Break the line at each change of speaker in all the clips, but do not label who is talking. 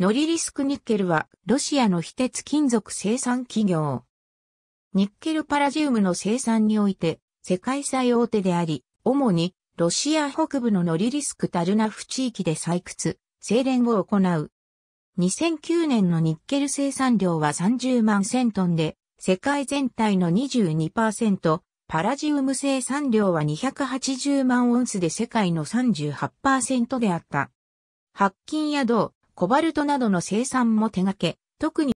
ノリリスクニッケルはロシアの非鉄金属生産企業。ニッケルパラジウムの生産において世界最大手であり、主にロシア北部のノリリスクタルナフ地域で採掘、精錬を行う。2009年のニッケル生産量は30万1000トンで、世界全体の22%、パラジウム生産量は280万オンスで世界の38%であった。白金や銅、コバルトなどの生産も手掛け、特に、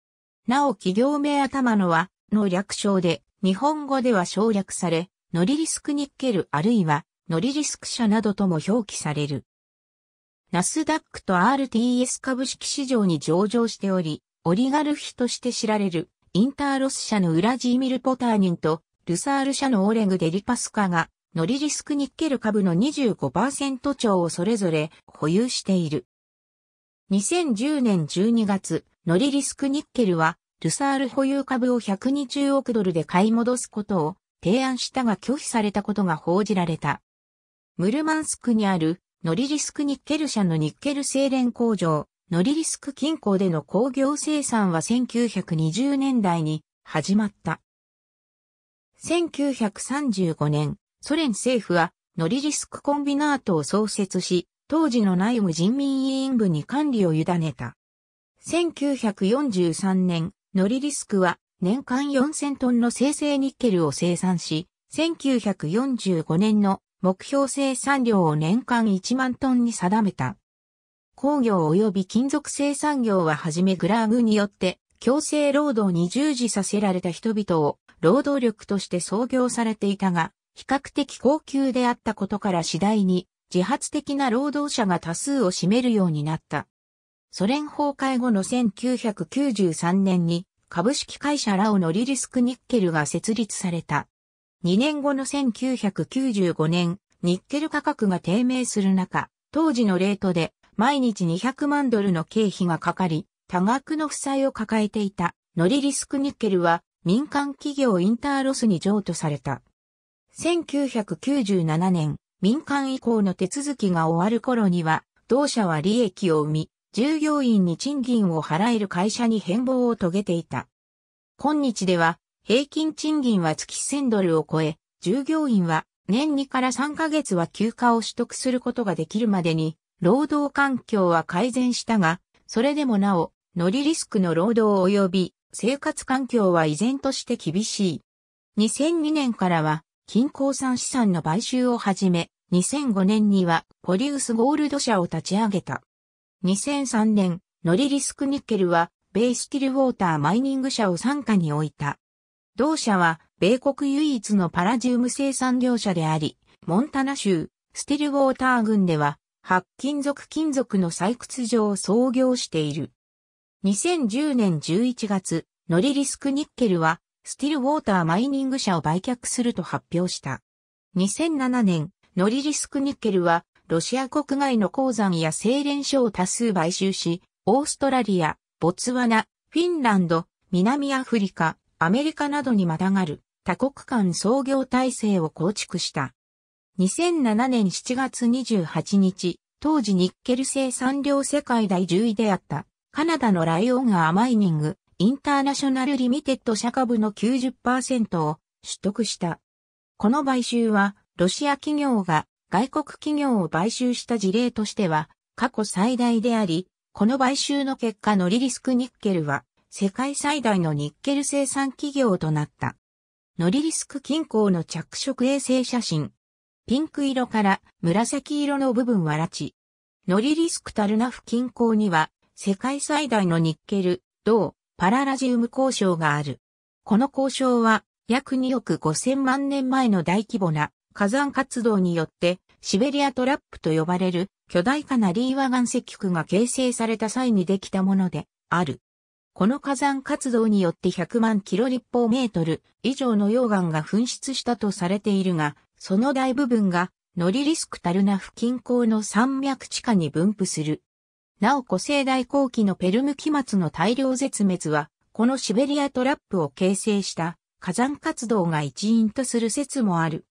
なお企業名頭のは、の略称で、日本語では省略され、ノリリスクニッケルあるいは、ノリリスク社などとも表記される。ナスダックと RTS 株式市場に上場しており、オリガルヒとして知られる、インターロス社のウラジーミル・ポターニンと、ルサール社のオレグ・デリパスカが、ノリリスクニッケル株の25%超をそれぞれ保有している。2010年12月、ノリリスクニッケルは、ルサール保有株を120億ドルで買い戻すことを提案したが拒否されたことが報じられた。ムルマンスクにあるノリリスクニッケル社のニッケル精錬工場、ノリリスク近郊での工業生産は1920年代に始まった。1935年、ソ連政府はノリリスクコンビナートを創設し、当時の内務人民委員部に管理を委ねた。1943年、ノリリスクは年間4000トンの生成ニッケルを生産し、1945年の目標生産量を年間1万トンに定めた。工業及び金属生産業ははじめグラーグによって強制労働に従事させられた人々を労働力として創業されていたが、比較的高級であったことから次第に自発的な労働者が多数を占めるようになった。ソ連崩壊後の1993年に株式会社ラオのリリスクニッケルが設立された。2年後の1995年、ニッケル価格が低迷する中、当時のレートで毎日200万ドルの経費がかかり、多額の負債を抱えていたノリリスクニッケルは民間企業インターロスに譲渡された。1997年、民間移行の手続きが終わる頃には、同社は利益を生み、従業員に賃金を払える会社に変貌を遂げていた。今日では、平均賃金は月1000ドルを超え、従業員は年2から3ヶ月は休暇を取得することができるまでに、労働環境は改善したが、それでもなお、ノリリスクの労働及び生活環境は依然として厳しい。2002年からは金鉱産資産の買収をはじめ、2005年にはポリウスゴールド社を立ち上げた。2003年、ノリリスクニッケルは、米スティルウォーターマイニング社を傘下に置いた。同社は、米国唯一のパラジウム生産業者であり、モンタナ州、スティルウォーター郡では、白金属金属の採掘場を創業している。2010年11月、ノリリスクニッケルは、スティルウォーターマイニング社を売却すると発表した。2007年、ノリリスクニッケルは、ロシア国外の鉱山や精錬所を多数買収し、オーストラリア、ボツワナ、フィンランド、南アフリカ、アメリカなどにまたがる多国間創業体制を構築した。2007年7月28日、当時ニッケル生産量世界第10位であったカナダのライオンガーマイニングインターナショナルリミテッド社株の90%を取得した。この買収は、ロシア企業が外国企業を買収した事例としては、過去最大であり、この買収の結果のリリスクニッケルは、世界最大のニッケル生産企業となった。ノリリスク近郊の着色衛星写真。ピンク色から紫色の部分は拉致。ノリリスクタルナフ近郊には世界最大のニッケル、銅、パララジウム交渉がある。この交渉は約2億5000万年前の大規模な火山活動によってシベリアトラップと呼ばれる巨大化なリーワ岩石区が形成された際にできたものである。この火山活動によって100万キロ立方メートル以上の溶岩が噴出したとされているが、その大部分がノリリスクタルナ付近郊の山脈地下に分布するなお古生代後期のペルム期末の大量絶滅は、このシベリアトラップを形成した火山活動が一因とする説もある。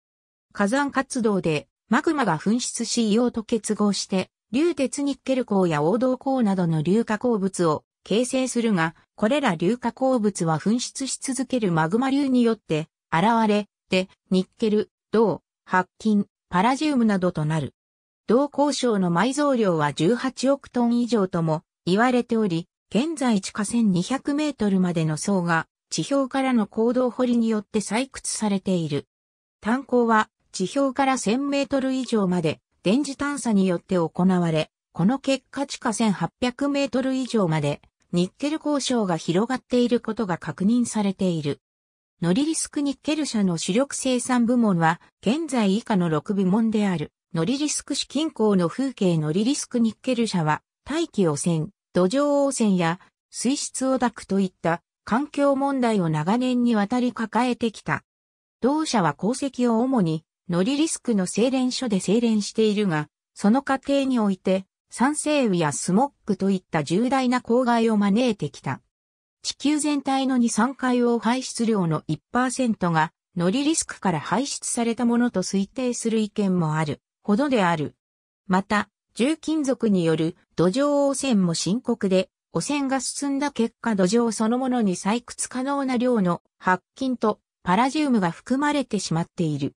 火山活動でマグマが噴出し硫黄と結合して、硫鉄ニッケル鉱や黄銅鉱などの硫化鉱物を形成するが、これら硫化鉱物は噴出し続けるマグマ流によって現れて、ニッケル、銅、白金、パラジウムなどとなる。同交渉の埋蔵量は18億トン以上とも言われており、現在地下1200メートルまでの層が地表からの行動掘りによって採掘されている。炭鉱は地表から1000メートル以上まで電磁探査によって行われ、この結果地下1800メートル以上までニッケル交渉が広がっていることが確認されている。ノリリスクニッケル社の主力生産部門は現在以下の6部門である。ノリリスク市近郊の風景ノリリスクニッケル社は、大気汚染、土壌汚染や水質汚濁といった環境問題を長年にわたり抱えてきた。同社は功績を主にノリリスクの精錬所で精錬しているが、その過程において、酸性雨やスモックといった重大な公害を招いてきた。地球全体の二酸化硫黄排出量の1%が、ノリリスクから排出されたものと推定する意見もある。ほどである。また、重金属による土壌汚染も深刻で、汚染が進んだ結果土壌そのものに採掘可能な量の白金とパラジウムが含まれてしまっている。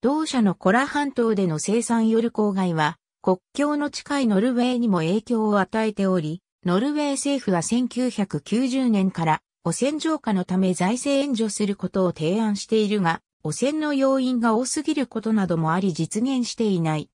同社のコラ半島での生産よる公害は、国境の近いノルウェーにも影響を与えており、ノルウェー政府は1990年から汚染浄化のため財政援助することを提案しているが、汚染の要因が多すぎることなどもあり実現していない。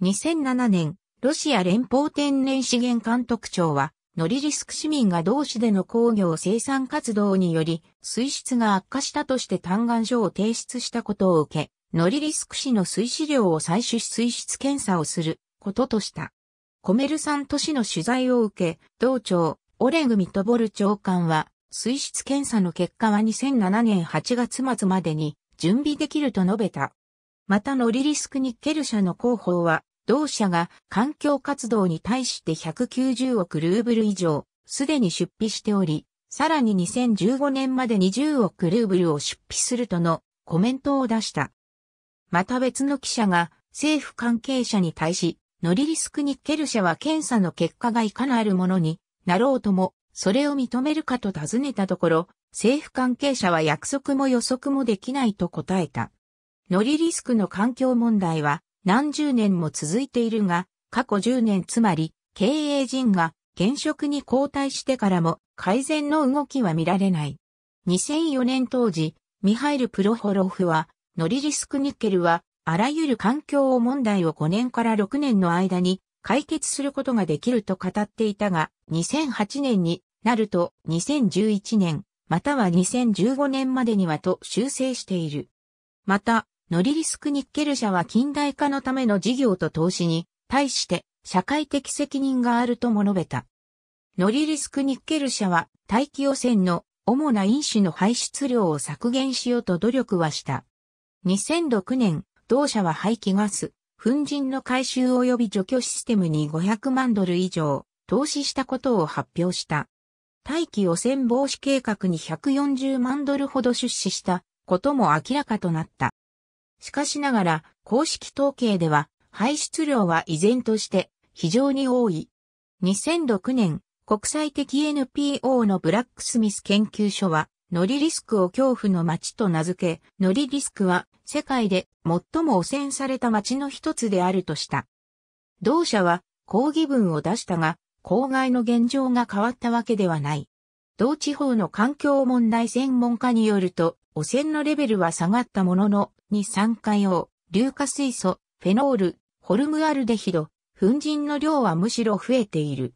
2007年、ロシア連邦天然資源監督庁は、ノリリスク市民が同市での工業生産活動により、水質が悪化したとして嘆願書を提出したことを受け、ノリリスク市の水資料を採取し水質検査をすることとした。コメルサント市の取材を受け、同庁、オレグ・ミトボル長官は、水質検査の結果は2007年8月末までに準備できると述べた。またノリリスクニッケル社の広報は、同社が環境活動に対して190億ルーブル以上、すでに出費しており、さらに2015年まで20億ルーブルを出費するとのコメントを出した。また別の記者が政府関係者に対し、ノリリスクニッケル社は検査の結果がいかなるものになろうともそれを認めるかと尋ねたところ、政府関係者は約束も予測もできないと答えた。ノリリスクの環境問題は何十年も続いているが、過去10年つまり経営陣が現職に交代してからも改善の動きは見られない。2004年当時、ミハイル・プロホロフは、ノリリスクニッケルは、あらゆる環境問題を5年から6年の間に解決することができると語っていたが、2008年になると2011年、または2015年までにはと修正している。また、ノリリスクニッケル社は近代化のための事業と投資に対して社会的責任があるとも述べた。ノリリスクニッケル社は大気汚染の主な因子の排出量を削減しようと努力はした。2006年、同社は排気ガス、粉塵の回収及び除去システムに500万ドル以上投資したことを発表した。大気汚染防止計画に140万ドルほど出資したことも明らかとなった。しかしながら、公式統計では、排出量は依然として非常に多い。2006年、国際的 NPO のブラックスミス研究所は、ノリリスクを恐怖の街と名付け、ノリリスクは世界で最も汚染された街の一つであるとした。同社は抗議文を出したが、公害の現状が変わったわけではない。同地方の環境問題専門家によると、汚染のレベルは下がったものの、二酸化用、硫化水素、フェノール、ホルムアルデヒド、粉塵の量はむしろ増えている。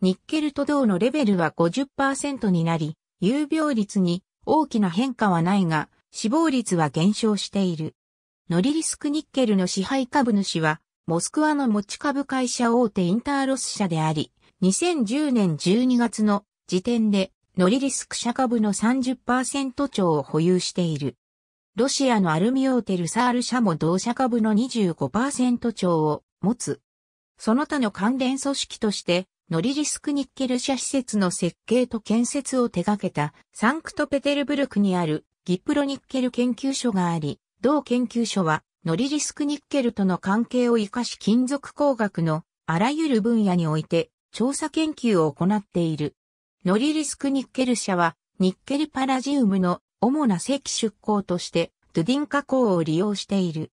ニッケルと銅のレベルは50%になり、有病率に大きな変化はないが、死亡率は減少している。ノリリスクニッケルの支配株主は、モスクワの持ち株会社大手インターロス社であり、2010年12月の時点でノリリスク社株の30%超を保有している。ロシアのアルミオーテルサール社も同社株の25%超を持つ。その他の関連組織として、ノリリスクニッケル社施設の設計と建設を手掛けたサンクトペテルブルクにあるギプロニッケル研究所があり、同研究所はノリリスクニッケルとの関係を活かし金属工学のあらゆる分野において調査研究を行っている。ノリリスクニッケル社はニッケルパラジウムの主な正規出港としてドゥディン加工を利用している。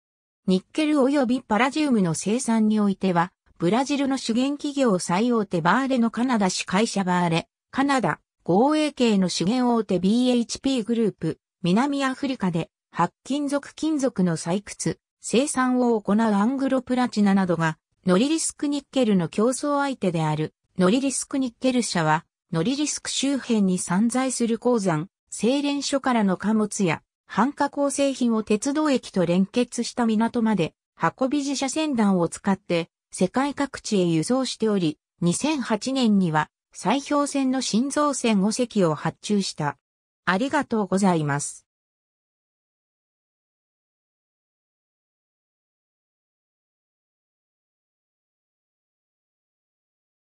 ニッケル及びパラジウムの生産においては、ブラジルの主源企業最大手バーレのカナダ市会社バーレ、カナダ、合営系の資源大手 BHP グループ、南アフリカで白金属金属の採掘、生産を行うアングロプラチナなどが、ノリリスクニッケルの競争相手である、ノリリスクニッケル社は、ノリリスク周辺に散在する鉱山、精錬所からの貨物や、半加工製品を鉄道駅と連結した港まで、運び自社船団を使って、世界各地へ輸送しており、2008年には、砕氷船の新造船5隻を発注した。ありがとうございます。